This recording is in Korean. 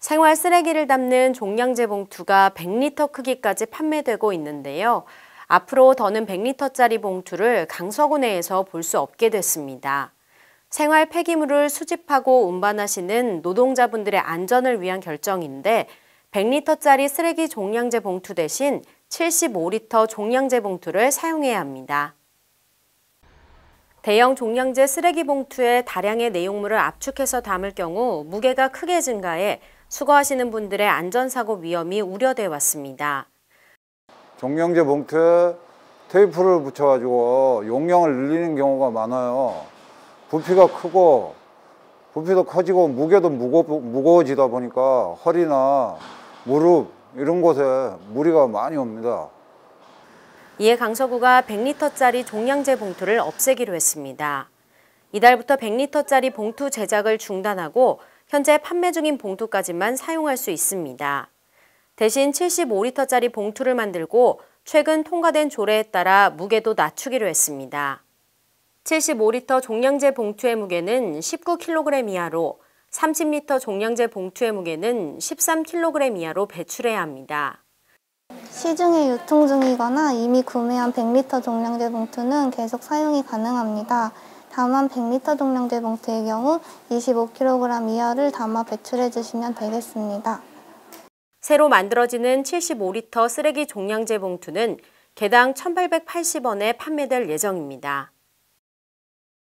생활 쓰레기를 담는 종량제 봉투가 100리터 크기까지 판매되고 있는데요. 앞으로 더는 100리터짜리 봉투를 강서구 내에서 볼 수 없게 됐습니다. 생활 폐기물을 수집하고 운반하시는 노동자분들의 안전을 위한 결정인데 100리터짜리 쓰레기 종량제 봉투 대신 75리터 종량제 봉투를 사용해야 합니다. 대형 종량제 쓰레기 봉투에 다량의 내용물을 압축해서 담을 경우 무게가 크게 증가해 수거하시는 분들의 안전사고 위험이 우려되어 왔습니다. 종량제 봉투에 테이프를 붙여가지고 용량을 늘리는 경우가 많아요. 부피가 크고 부피도 커지고 무게도 무거, 무거워지다 보니까 허리나 무릎 이런 곳에 무리가 많이 옵니다. 이에 강서구가 100리터짜리 종량제 봉투를 없애기로 했습니다. 이달부터 100리터짜리 봉투 제작을 중단하고 현재 판매 중인 봉투까지만 사용할 수 있습니다. 대신 75리터짜리 봉투를 만들고 최근 통과된 조례에 따라 무게도 낮추기로 했습니다. 75리터 종량제 봉투의 무게는 19kg 이하로 30리터 종량제 봉투의 무게는 13kg 이하로 배출해야 합니다. 시중에 유통 중이거나 이미 구매한 100리터 종량제 봉투는 계속 사용이 가능합니다. 다만 100m 종량제 봉투의 경우 25kg 이하를 담아 배출해 주시면 되겠습니다. 새로 만들어지는 7 5리 쓰레기 종량제 봉투는 개당 1,880원에 판매될 예정입니다.